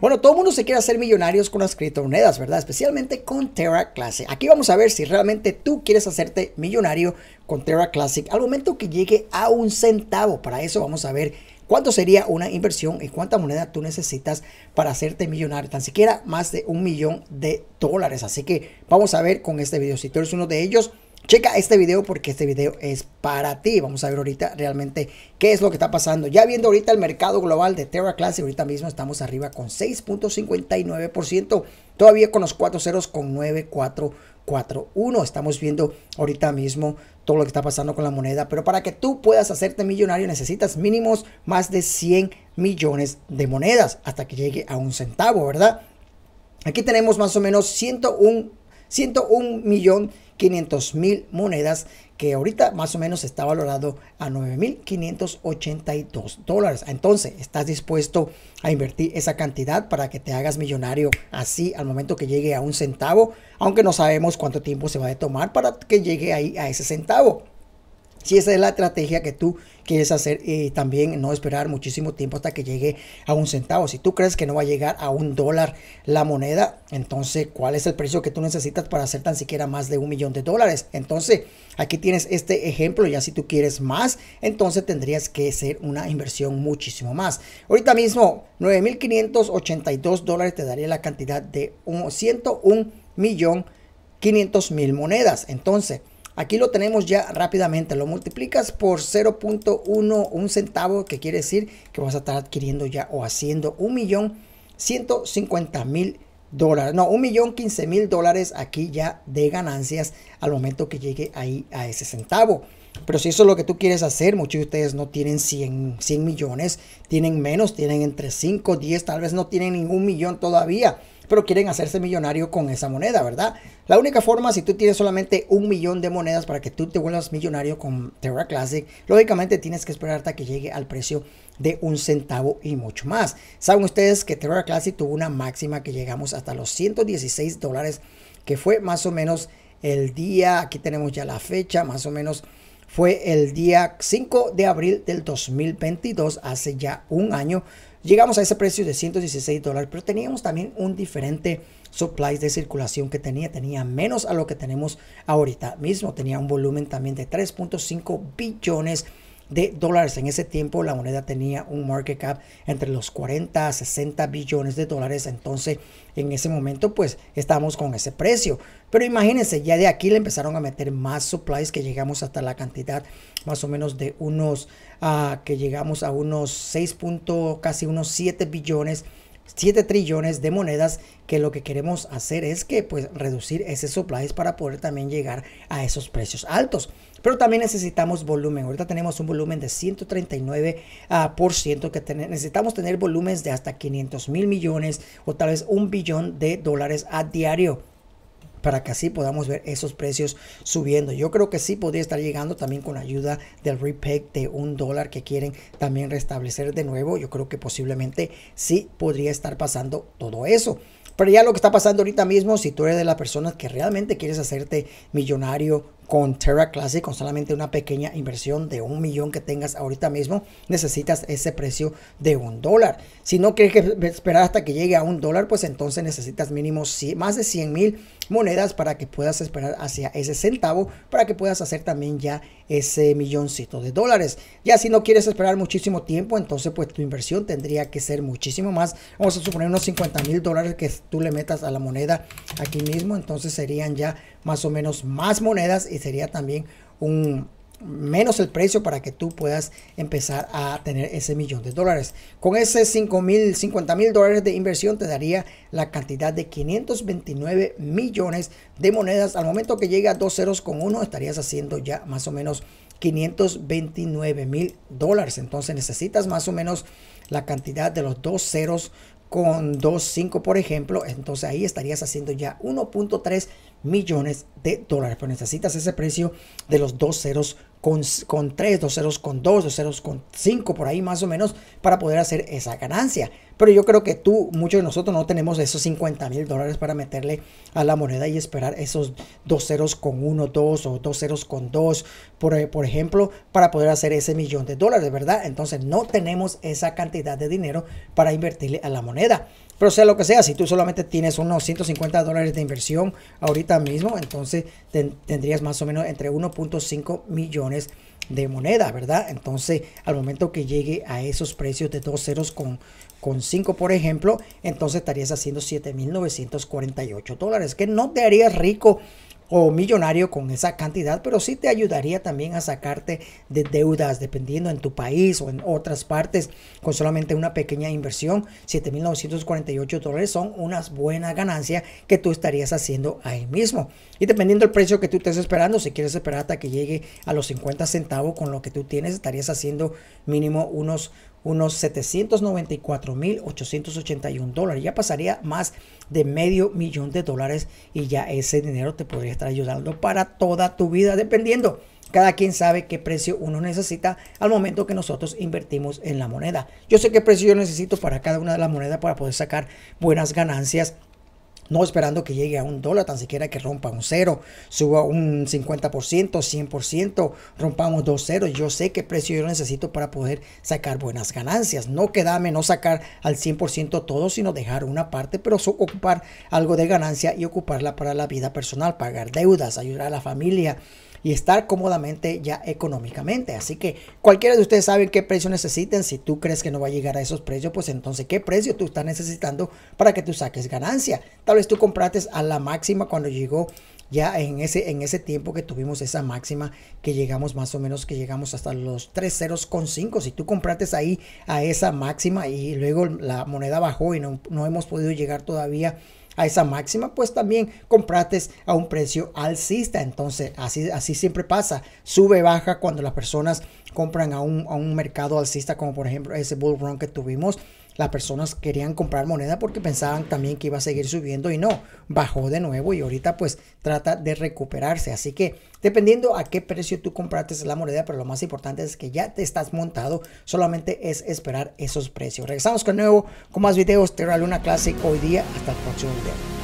Bueno, todo el mundo se quiere hacer millonarios con las criptomonedas, ¿verdad? Especialmente con Terra Classic. Aquí vamos a ver si realmente tú quieres hacerte millonario con Terra Classic al momento que llegue a un centavo. Para eso vamos a ver cuánto sería una inversión y cuánta moneda tú necesitas para hacerte millonario, tan siquiera más de un millón de dólares. Así que vamos a ver con este video si tú eres uno de ellos. Checa este video porque este video es para ti. Vamos a ver ahorita realmente qué es lo que está pasando. Ya viendo ahorita el mercado global de Terra Classic, ahorita mismo estamos arriba con 6.59%, todavía con los 4 ceros con 9441. Estamos viendo ahorita mismo todo lo que está pasando con la moneda, pero para que tú puedas hacerte millonario necesitas mínimos más de 100 millones de monedas hasta que llegue a un centavo, ¿verdad? Aquí tenemos más o menos 101, 101 millones 500 mil monedas que ahorita más o menos está valorado a 9.582 dólares. Entonces, ¿estás dispuesto a invertir esa cantidad para que te hagas millonario así al momento que llegue a un centavo? Aunque no sabemos cuánto tiempo se va a tomar para que llegue ahí a ese centavo si esa es la estrategia que tú quieres hacer y también no esperar muchísimo tiempo hasta que llegue a un centavo. Si tú crees que no va a llegar a un dólar la moneda, entonces ¿cuál es el precio que tú necesitas para hacer tan siquiera más de un millón de dólares? Entonces aquí tienes este ejemplo, ya si tú quieres más, entonces tendrías que ser una inversión muchísimo más. Ahorita mismo 9.582 dólares te daría la cantidad de 101,500,000 monedas. Entonces, Aquí lo tenemos ya rápidamente. Lo multiplicas por 0.1 un centavo, que quiere decir que vas a estar adquiriendo ya o haciendo 1.150.000 dólares. No, un dólares aquí ya de ganancias al momento que llegue ahí a ese centavo. Pero si eso es lo que tú quieres hacer, muchos de ustedes no tienen 100, 100 millones, tienen menos, tienen entre 5, 10, tal vez no tienen ningún millón todavía pero quieren hacerse millonario con esa moneda, ¿verdad? La única forma, si tú tienes solamente un millón de monedas para que tú te vuelvas millonario con Terra Classic, lógicamente tienes que esperar hasta que llegue al precio de un centavo y mucho más. Saben ustedes que Terra Classic tuvo una máxima que llegamos hasta los 116 dólares, que fue más o menos el día, aquí tenemos ya la fecha, más o menos fue el día 5 de abril del 2022, hace ya un año. Llegamos a ese precio de 116 dólares, pero teníamos también un diferente supply de circulación que tenía. Tenía menos a lo que tenemos ahorita mismo. Tenía un volumen también de 3.5 billones de dólares. En ese tiempo la moneda tenía un market cap entre los 40 a 60 billones de dólares. Entonces en ese momento pues estamos con ese precio. Pero imagínense, ya de aquí le empezaron a meter más supplies que llegamos hasta la cantidad más o menos de unos, ah, que llegamos a unos 6. casi unos 7 billones 7 trillones de monedas que lo que queremos hacer es que pues reducir ese supply para poder también llegar a esos precios altos. Pero también necesitamos volumen. Ahorita tenemos un volumen de 139%, ah, que necesitamos tener volúmenes de hasta 500 mil millones o tal vez un billón de dólares a diario para que así podamos ver esos precios subiendo. Yo creo que sí podría estar llegando también con ayuda del repeg de un dólar que quieren también restablecer de nuevo. Yo creo que posiblemente sí podría estar pasando todo eso. Pero ya lo que está pasando ahorita mismo, si tú eres de las personas que realmente quieres hacerte millonario con Terra Classic, con solamente una pequeña inversión de un millón que tengas ahorita mismo, necesitas ese precio de un dólar. Si no quieres esperar hasta que llegue a un dólar, pues entonces necesitas mínimo más de 100 mil monedas para que puedas esperar hacia ese centavo, para que puedas hacer también ya ese milloncito de dólares. Ya si no quieres esperar muchísimo tiempo, entonces pues tu inversión tendría que ser muchísimo más. Vamos a suponer unos 50 mil dólares que tú le metas a la moneda aquí mismo, entonces serían ya más o menos más monedas y sería también un menos el precio para que tú puedas empezar a tener ese millón de dólares. Con ese 5 mil, 50 mil dólares de inversión te daría la cantidad de 529 millones de monedas. Al momento que llegue a dos ceros con uno, estarías haciendo ya más o menos 529 mil dólares. Entonces necesitas más o menos la cantidad de los dos ceros con 2.5 por ejemplo, entonces ahí estarías haciendo ya 1.3 millones de dólares, pero necesitas ese precio de los dos ceros con, con 3, dos ceros con 2, dos ceros con 5, por ahí más o menos, para poder hacer esa ganancia. Pero yo creo que tú, muchos de nosotros no tenemos esos 50 mil dólares para meterle a la moneda y esperar esos dos ceros con 1, 2 o dos ceros con 2, por, eh, por ejemplo, para poder hacer ese millón de dólares, ¿verdad? Entonces no tenemos esa cantidad de dinero para invertirle a la moneda. Pero sea lo que sea, si tú solamente tienes unos 150 dólares de inversión ahorita mismo, entonces tendrías más o menos entre 1.5 millones de moneda, ¿verdad? Entonces, al momento que llegue a esos precios de dos ceros con, con 5, por ejemplo, entonces estarías haciendo 7.948 dólares, que no te harías rico o millonario con esa cantidad, pero sí te ayudaría también a sacarte de deudas, dependiendo en tu país o en otras partes, con solamente una pequeña inversión, 7.948 dólares son unas buenas ganancias que tú estarías haciendo ahí mismo. Y dependiendo del precio que tú estés esperando, si quieres esperar hasta que llegue a los 50 centavos con lo que tú tienes, estarías haciendo mínimo unos unos 794.881 dólares. Ya pasaría más de medio millón de dólares y ya ese dinero te podría estar ayudando para toda tu vida, dependiendo. Cada quien sabe qué precio uno necesita al momento que nosotros invertimos en la moneda. Yo sé qué precio yo necesito para cada una de las monedas para poder sacar buenas ganancias no esperando que llegue a un dólar, tan siquiera que rompa un cero, suba un 50%, 100%, rompamos dos ceros. Yo sé qué precio yo necesito para poder sacar buenas ganancias. No quedarme, no sacar al 100% todo, sino dejar una parte, pero ocupar algo de ganancia y ocuparla para la vida personal, pagar deudas, ayudar a la familia, y estar cómodamente ya económicamente. Así que cualquiera de ustedes sabe qué precio necesiten Si tú crees que no va a llegar a esos precios, pues entonces qué precio tú estás necesitando para que tú saques ganancia. Tal vez tú comprates a la máxima cuando llegó ya en ese, en ese tiempo que tuvimos esa máxima que llegamos más o menos que llegamos hasta los 3.05, ceros con si tú comprates ahí a esa máxima y luego la moneda bajó y no hemos podido llegar todavía a esa máxima, pues también comprates a un precio alcista. Entonces, así, así siempre pasa. Sube, baja cuando las personas compran a un, a un mercado alcista, como por ejemplo ese bull run que tuvimos. Las personas querían comprar moneda porque pensaban también que iba a seguir subiendo y no, bajó de nuevo y ahorita pues trata de recuperarse. Así que dependiendo a qué precio tú compraste la moneda, pero lo más importante es que ya te estás montado, solamente es esperar esos precios. Regresamos con nuevo con más videos, Terra una clase hoy día. Hasta el próximo video.